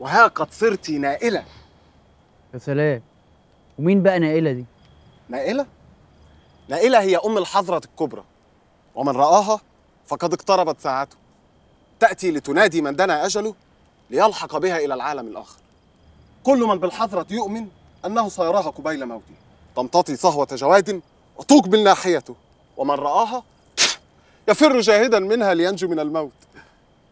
وها قد صرت نائلة يا سلام ومين بقى نائلة دي؟ نائلة؟ نائلة هي أم الحضرة الكبرى ومن رآها فقد اقتربت ساعته تأتي لتنادي من دنا أجله ليلحق بها إلى العالم الآخر كل من بالحضرة يؤمن أنه سيراها قبيل موته تمتطي صهوة جواد وتقبل ناحيته ومن رآها يفر جاهدا منها لينجو من الموت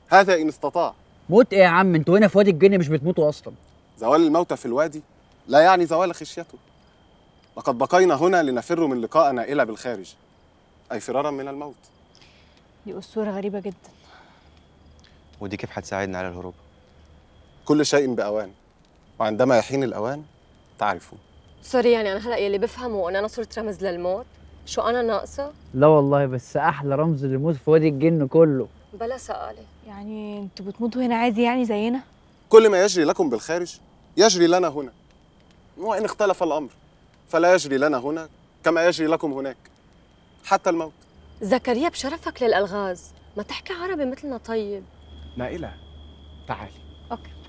هذا إن استطاع موت ايه يا عم انتوا هنا في وادي الجن مش بتموتوا اصلا زوال الموتى في الوادي لا يعني زوال خشيته لقد بقينا هنا لنفر من لقائنا الى بالخارج اي فرارا من الموت دي اسطوره غريبه جدا ودي كيف هتساعدنا على الهروب كل شيء باوان وعندما يحين الاوان تعرفوا سوري يعني انا هلا يلي بفهمه ان انا صرت رمز للموت شو انا ناقصه لا والله بس احلى رمز للموت في وادي الجن كله بلا سقالة يعني انتوا بتموتوا هنا عادي يعني زينا؟ كل ما يجري لكم بالخارج يجري لنا هنا وإن اختلف الأمر فلا يجري لنا هنا كما يجري لكم هناك حتى الموت زكريا بشرفك للألغاز ما تحكي عربي مثلنا طيب نائلة تعالي أوكي